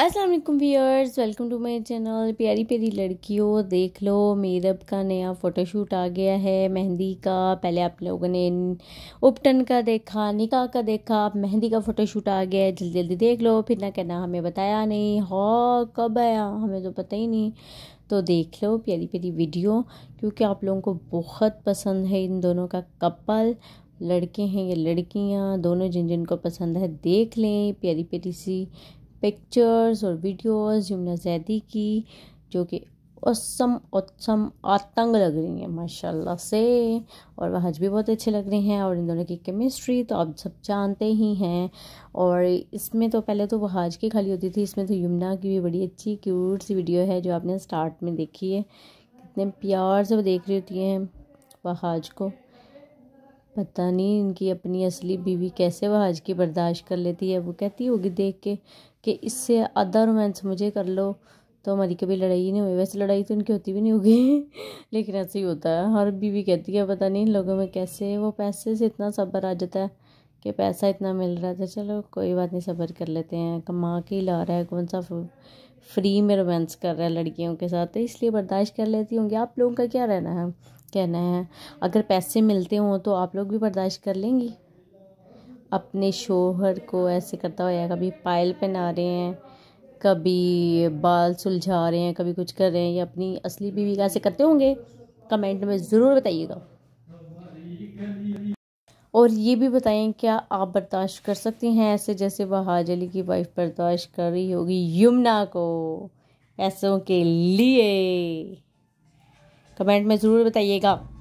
Aslam viewers welcome to my channel प्यारी प्यारी लड़कियों देख लो मेरब का नया फ़ोटोशूट आ गया है मेहंदी का पहले आप लोगों ने उपटन का देखा निकाह का देखा अब मेहंदी का फ़ोटोशूट आ गया है जल्दी जल्दी देख लो फिर ना कहना हमें बताया नहीं हो कब आया हमें तो पता ही नहीं तो देख लो प्यारी प्यारी वीडियो क्योंकि आप लोगों को बहुत पसंद है इन दोनों का कपल लड़के हैं या लड़कियाँ दोनों जिन जिनको पसंद है देख लें प्यारी प्यारी सी पिक्चर्स और वीडियोस यमुना जैदी की जो कि असम उत्सम आतंग लग रही हैं माशाल्लाह से और वह हज भी बहुत अच्छे लग रहे हैं और इन दोनों की केमिस्ट्री तो आप सब जानते ही हैं और इसमें तो पहले तो वह हज की खाली होती थी इसमें तो यमुना की भी बड़ी अच्छी क्यूट सी वीडियो है जो आपने स्टार्ट में देखी है कितने प्यार से वो देख रही होती हैं वह हज को पता नहीं इनकी अपनी असली बीवी कैसे वह आज की बर्दाश्त कर लेती है वो कहती होगी देख के कि इससे आधा रोमांस मुझे कर लो तो हमारी कभी लड़ाई ही नहीं हुई वैसे लड़ाई तो इनकी होती भी नहीं होगी लेकिन ऐसे ही होता है हर बीवी कहती है पता नहीं लोगों में कैसे वो पैसे से इतना सब्र आ जाता है कि पैसा इतना मिल रहा था तो चलो कोई बात नहीं सब्र कर लेते हैं कमा के ही ला रहा है कौन सा फ्री में रोमांस कर रहा है लड़कियों के साथ तो इसलिए बर्दाश्त कर लेती होंगी आप लोगों का क्या रहना है कहना है अगर पैसे मिलते हों तो आप लोग भी बर्दाश्त कर लेंगी अपने शोहर को ऐसे करता हुआ कभी पायल पहना रहे हैं कभी बाल सुलझा रहे हैं कभी कुछ कर रहे हैं या अपनी असली बीवी का ऐसे करते होंगे कमेंट में ज़रूर बताइएगा और ये भी बताएं क्या आप बर्दाश्त कर सकती हैं ऐसे जैसे वहाज अली की वाइफ बर्दाश्त कर रही होगी यमुना को ऐसों के लिए कमेंट में ज़रूर बताइएगा